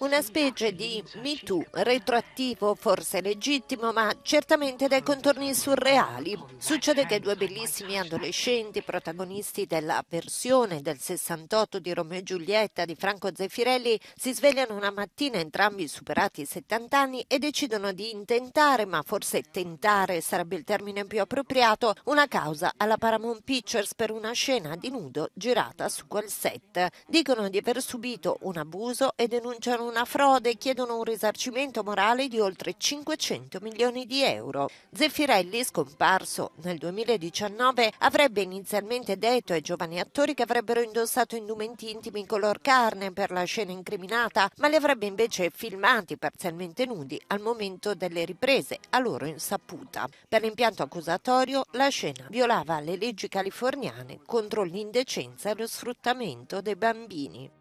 una specie di Me Too retroattivo, forse legittimo, ma certamente dai contorni surreali. Succede che due bellissimi adolescenti, protagonisti della versione del 68 di Romeo e Giulietta di Franco Zeffirelli, si svegliano una mattina entrambi superati i 70 anni e decidono di intentare, ma forse tentare sarebbe il termine più appropriato, una causa alla Paramount Pictures per una scena di nudo girata su quel set. Dicono di aver subito un abuso e denunciano una frode e chiedono un risarcimento morale di oltre 500 milioni di euro. Zeffirelli, scomparso nel 2019, avrebbe inizialmente detto ai giovani attori che avrebbero indossato indumenti intimi in color carne per la scena incriminata, ma li avrebbe invece filmati parzialmente nudi al momento delle riprese, a loro insaputa. Per l'impianto accusatorio, la scena violava le leggi californiane contro l'indecenza e lo sfruttamento dei bambini.